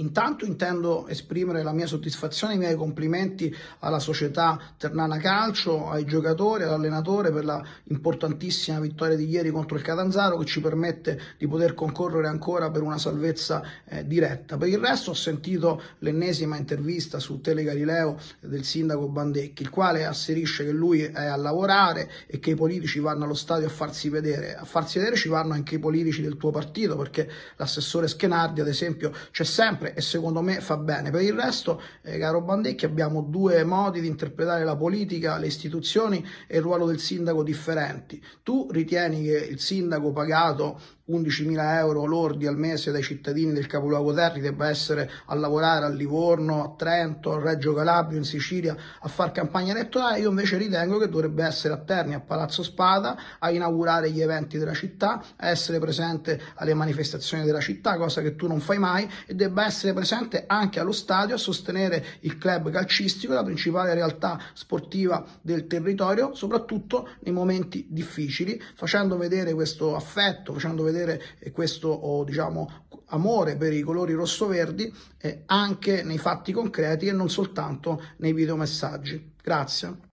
Intanto intendo esprimere la mia soddisfazione e i miei complimenti alla società Ternana Calcio, ai giocatori, all'allenatore per la importantissima vittoria di ieri contro il Catanzaro che ci permette di poter concorrere ancora per una salvezza eh, diretta. Per il resto ho sentito l'ennesima intervista su Tele Galileo del sindaco Bandecchi, il quale asserisce che lui è a lavorare e che i politici vanno allo stadio a farsi vedere. A farsi vedere ci vanno anche i politici del tuo partito perché l'assessore Schenardi ad esempio c'è sempre e secondo me fa bene. Per il resto, eh, caro Bandecchi, abbiamo due modi di interpretare la politica, le istituzioni e il ruolo del sindaco differenti. Tu ritieni che il sindaco pagato 11.000 euro lordi al mese dai cittadini del capoluogo Terri debba essere a lavorare a Livorno, a Trento, a Reggio Calabria, in Sicilia a far campagna elettorale, io invece ritengo che dovrebbe essere a Terni, a Palazzo Spada, a inaugurare gli eventi della città, a essere presente alle manifestazioni della città, cosa che tu non fai mai, e debba essere essere presente anche allo stadio a sostenere il club calcistico, la principale realtà sportiva del territorio, soprattutto nei momenti difficili, facendo vedere questo affetto, facendo vedere eh, questo oh, diciamo, amore per i colori rosso-verdi eh, anche nei fatti concreti e non soltanto nei videomessaggi. Grazie.